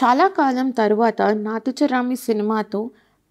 చాలా కాలం తరువాత నాతిచరామి సినిమాతో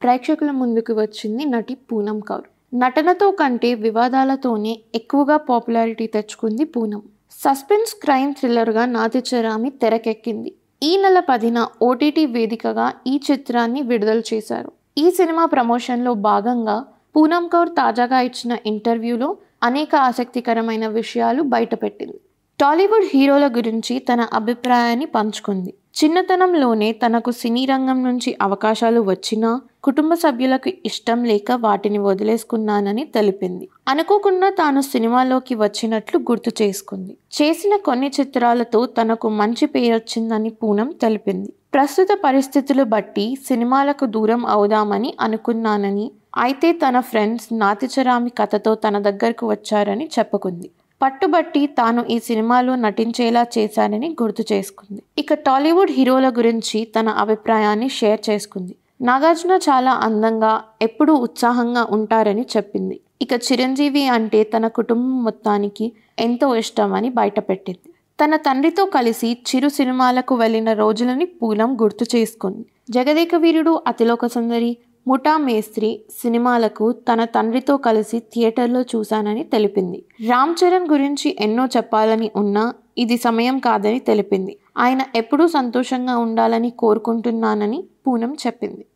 ప్రేక్షకుల ముందుకు వచ్చింది నటి పూనం కౌర్ నటనతో కంటే వివాదాలతోనే ఎక్కువగా పాపులారిటీ తెచ్చుకుంది పూనం సస్పెన్స్ క్రైమ్ థ్రిల్లర్గా నాతిచరామి తెరకెక్కింది ఈ నెల పదిన ఓటీటీ వేదికగా ఈ చిత్రాన్ని విడుదల చేశారు ఈ సినిమా ప్రమోషన్లో భాగంగా పూనం కౌర్ తాజాగా ఇచ్చిన ఇంటర్వ్యూలో అనేక ఆసక్తికరమైన విషయాలు బయటపెట్టింది టాలీవుడ్ హీరోల గురించి తన అభిప్రాయాన్ని పంచుకుంది చిన్నతనంలోనే తనకు సినీ రంగం నుంచి అవకాశాలు వచ్చినా కుటుంబ సభ్యులకు ఇష్టం లేక వాటిని వదిలేసుకున్నానని తెలిపింది అనుకోకుండా తాను సినిమాలోకి వచ్చినట్లు గుర్తు చేసుకుంది చేసిన కొన్ని చిత్రాలతో తనకు మంచి పేరొచ్చిందని పూనం తెలిపింది ప్రస్తుత పరిస్థితులు బట్టి సినిమాలకు దూరం అవుదామని అనుకున్నానని అయితే తన ఫ్రెండ్స్ నాతిచరామి కథతో తన దగ్గరకు వచ్చారని చెప్పుకుంది పట్టుబట్టి తాను ఈ సినిమాలో నటించేలా చేశానని గుర్తు చేసుకుంది ఇక టాలీవుడ్ హీరోల గురించి తన అభిప్రాయాన్ని షేర్ చేసుకుంది నాగార్జున చాలా అందంగా ఎప్పుడూ ఉత్సాహంగా ఉంటారని చెప్పింది ఇక చిరంజీవి అంటే తన కుటుంబం మొత్తానికి ఎంతో ఇష్టమని బయటపెట్టింది తన తండ్రితో కలిసి చిరు సినిమాలకు వెళ్ళిన రోజులని పూలం గుర్తు చేసుకుంది జగదేక వీరుడు అతిలోక సుందరి ముఠా మేస్త్రి సినిమాలకు తన తండ్రితో కలిసి థియేటర్లో చూశానని తెలిపింది రామ్ చరణ్ గురించి ఎన్నో చెప్పాలని ఉన్నా ఇది సమయం కాదని తెలిపింది ఆయన ఎప్పుడూ సంతోషంగా ఉండాలని కోరుకుంటున్నానని పూనం చెప్పింది